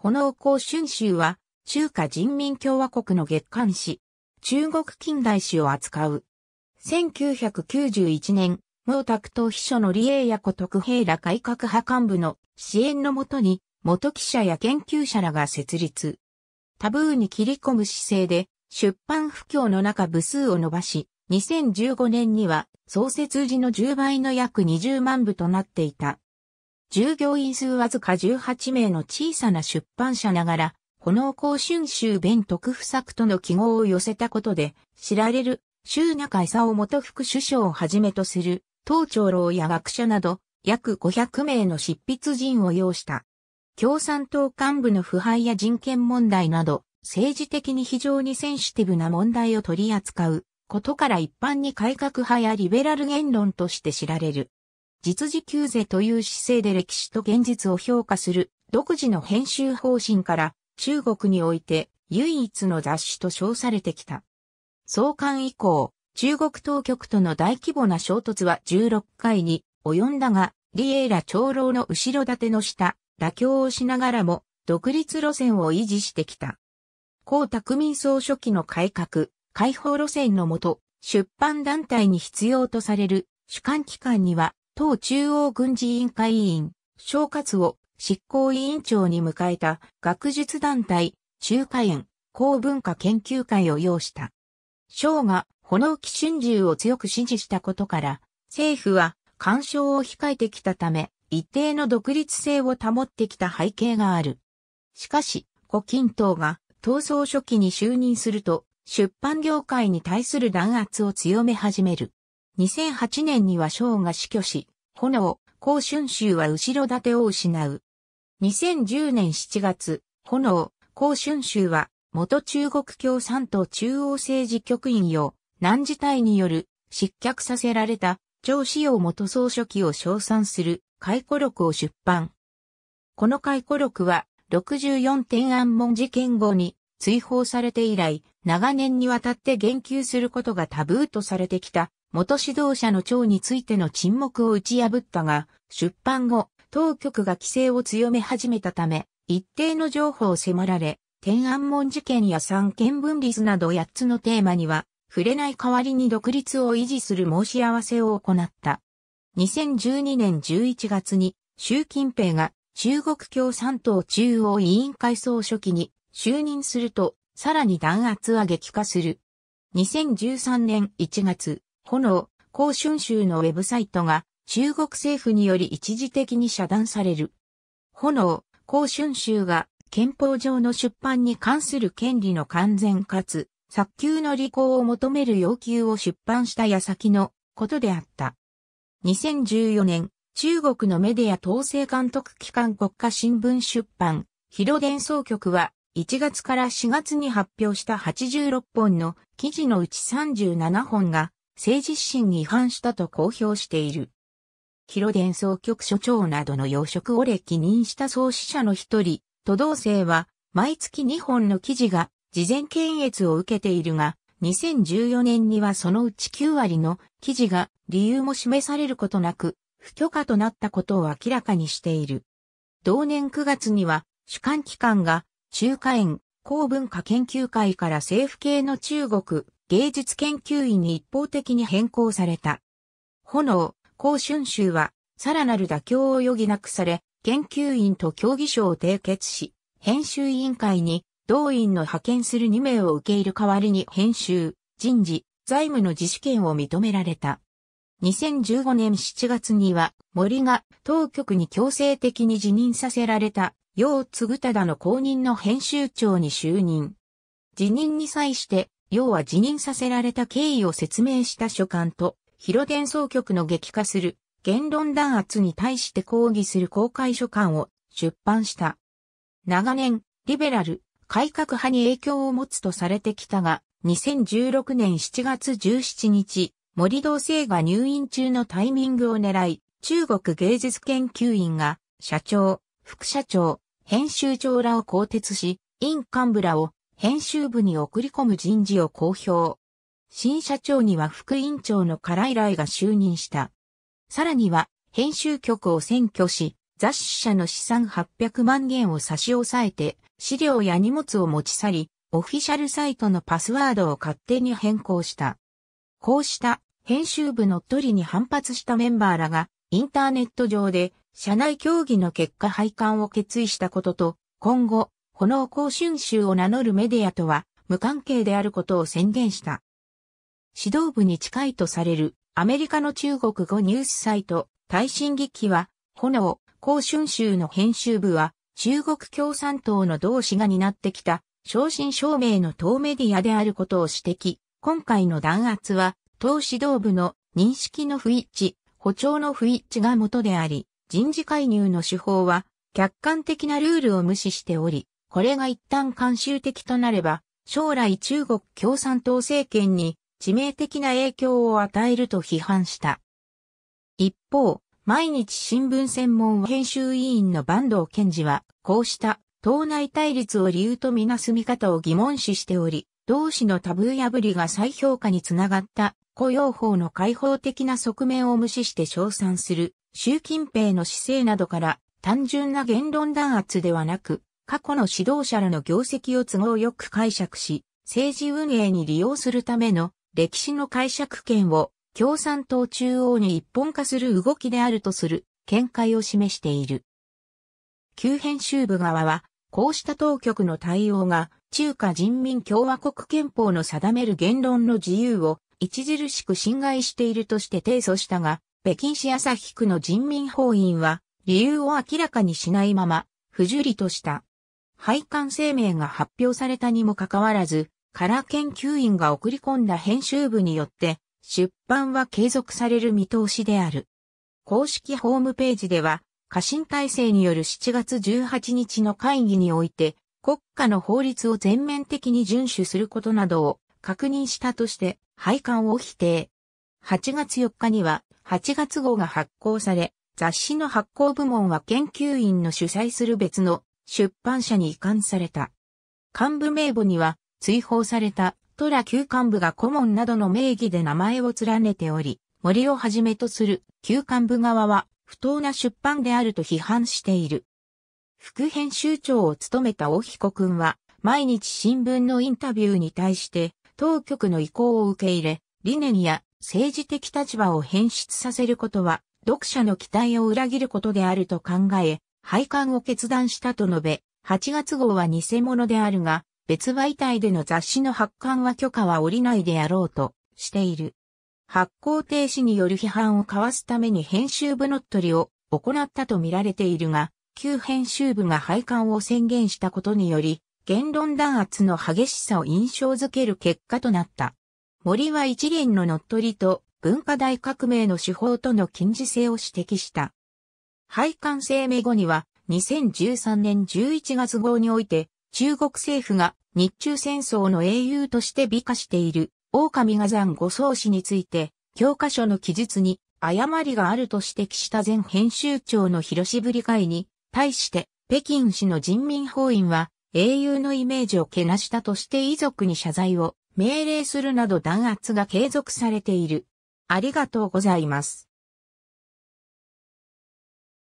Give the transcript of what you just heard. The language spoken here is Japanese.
炎光春秋は、中華人民共和国の月刊誌、中国近代史を扱う。1991年、毛沢東秘書の李英や古徳平ら改革派幹部の支援のもとに、元記者や研究者らが設立。タブーに切り込む姿勢で、出版不況の中部数を伸ばし、2015年には創設時の10倍の約20万部となっていた。従業員数わずか18名の小さな出版社ながら、炎甲春秋弁特不作との記号を寄せたことで、知られる、周中沢元副首相をはじめとする、当長老や学者など、約500名の執筆人を要した。共産党幹部の腐敗や人権問題など、政治的に非常にセンシティブな問題を取り扱うことから一般に改革派やリベラル言論として知られる。実時休税という姿勢で歴史と現実を評価する独自の編集方針から中国において唯一の雑誌と称されてきた。創刊以降、中国当局との大規模な衝突は16回に及んだが、李永ら長老の後ろ盾の下、妥協をしながらも独立路線を維持してきた。江沢民総書記の改革、解放路線のもと、出版団体に必要とされる主管機関には党中央軍事委員会委員、小活を執行委員長に迎えた学術団体、中華園、公文化研究会を要した。正が、炎き春秋を強く支持したことから、政府は干渉を控えてきたため、一定の独立性を保ってきた背景がある。しかし、胡錦涛が闘争初期に就任すると、出版業界に対する弾圧を強め始める。2008年には章が死去し、炎、高春秋は後ろ盾を失う。2010年7月、炎、高春秋は、元中国共産党中央政治局員を、難事態による失脚させられた、張志陽元総書記を称賛する回顧録を出版。この回顧録は、64天安門事件後に追放されて以来、長年にわたって言及することがタブーとされてきた元指導者の長についての沈黙を打ち破ったが、出版後、当局が規制を強め始めたため、一定の情報を迫られ、天安門事件や三権分立など八つのテーマには、触れない代わりに独立を維持する申し合わせを行った。2012年11月に、習近平が中国共産党中央委員会総書記に就任すると、さらに弾圧は激化する。2013年1月、炎、高春州のウェブサイトが中国政府により一時的に遮断される。炎、高春州が憲法上の出版に関する権利の完全かつ早急の履行を求める要求を出版した矢先のことであった。2014年、中国のメディア統制監督機関国家新聞出版、広電総局は1月から4月に発表した86本の記事のうち37本が政治指針に違反したと公表している。広電総局所長などの要職を歴任した創始者の一人、都道生は、毎月2本の記事が、事前検閲を受けているが、2014年にはそのうち9割の記事が理由も示されることなく、不許可となったことを明らかにしている。同年9月には、主管機関が、中華園、公文化研究会から政府系の中国、芸術研究員に一方的に変更された。炎、高春秋は、さらなる妥協を余儀なくされ、研究員と協議書を締結し、編集委員会に同員の派遣する2名を受け入れ代わりに編集、人事、財務の自主権を認められた。2015年7月には森が当局に強制的に辞任させられた楊継忠の後任の編集長に就任。辞任に際して要は辞任させられた経緯を説明した書簡と、広電総局の激化する言論弾圧に対して抗議する公開書簡を出版した。長年、リベラル、改革派に影響を持つとされてきたが、2016年7月17日、森道生が入院中のタイミングを狙い、中国芸術研究院が社長、副社長、編集長らを更迭し、院幹部らを編集部に送り込む人事を公表。新社長には副委員長の唐井来が就任した。さらには、編集局を占拠し、雑誌社の資産800万元を差し押さえて、資料や荷物を持ち去り、オフィシャルサイトのパスワードを勝手に変更した。こうした編集部の取りに反発したメンバーらが、インターネット上で社内協議の結果廃刊を決意したことと、今後、炎甲春秋を名乗るメディアとは無関係であることを宣言した。指導部に近いとされるアメリカの中国語ニュースサイト、大震劇は、炎、甲春秋の編集部は、中国共産党の同志が担ってきた、正真正銘の党メディアであることを指摘。今回の弾圧は、党指導部の認識の不一致、補聴の不一致が元であり、人事介入の手法は、客観的なルールを無視しており、これが一旦慣習的となれば、将来中国共産党政権に致命的な影響を与えると批判した。一方、毎日新聞専門編集委員の坂東健二は、こうした党内対立を理由とみなす見方を疑問視しており、同志のタブー破りが再評価につながった雇用法の開放的な側面を無視して称賛する習近平の姿勢などから単純な言論弾圧ではなく過去の指導者らの業績を都合よく解釈し、政治運営に利用するための歴史の解釈権を共産党中央に一本化する動きであるとする見解を示している。旧編集部側は、こうした当局の対応が中華人民共和国憲法の定める言論の自由を著しく侵害しているとして提訴したが、北京市朝日区の人民法院は理由を明らかにしないまま不受理とした。廃刊声明が発表されたにもかかわらず、カラ研究員が送り込んだ編集部によって、出版は継続される見通しである。公式ホームページでは、過信体制による7月18日の会議において、国家の法律を全面的に遵守することなどを確認したとして、廃刊を否定。8月4日には、8月号が発行され、雑誌の発行部門は研究員の主催する別の出版社に移管された。幹部名簿には、追放された、トラ旧幹部が顧問などの名義で名前を連ねており、森をはじめとする旧幹部側は、不当な出版であると批判している。副編集長を務めた大彦くんは、毎日新聞のインタビューに対して、当局の意向を受け入れ、理念や政治的立場を変質させることは、読者の期待を裏切ることであると考え、廃刊を決断したと述べ、8月号は偽物であるが、別媒体での雑誌の発刊は許可は下りないであろうとしている。発行停止による批判をかわすために編集部乗っ取りを行ったと見られているが、旧編集部が廃刊を宣言したことにより、言論弾圧の激しさを印象づける結果となった。森は一連の乗っ取りと文化大革命の手法との近似性を指摘した。廃刊声明後には、2013年11月号において、中国政府が日中戦争の英雄として美化している、狼が山五宗氏について、教科書の記述に誤りがあると指摘した前編集長の広しぶり会に、対して、北京市の人民法院は、英雄のイメージをけなしたとして遺族に謝罪を命令するなど弾圧が継続されている。ありがとうございます。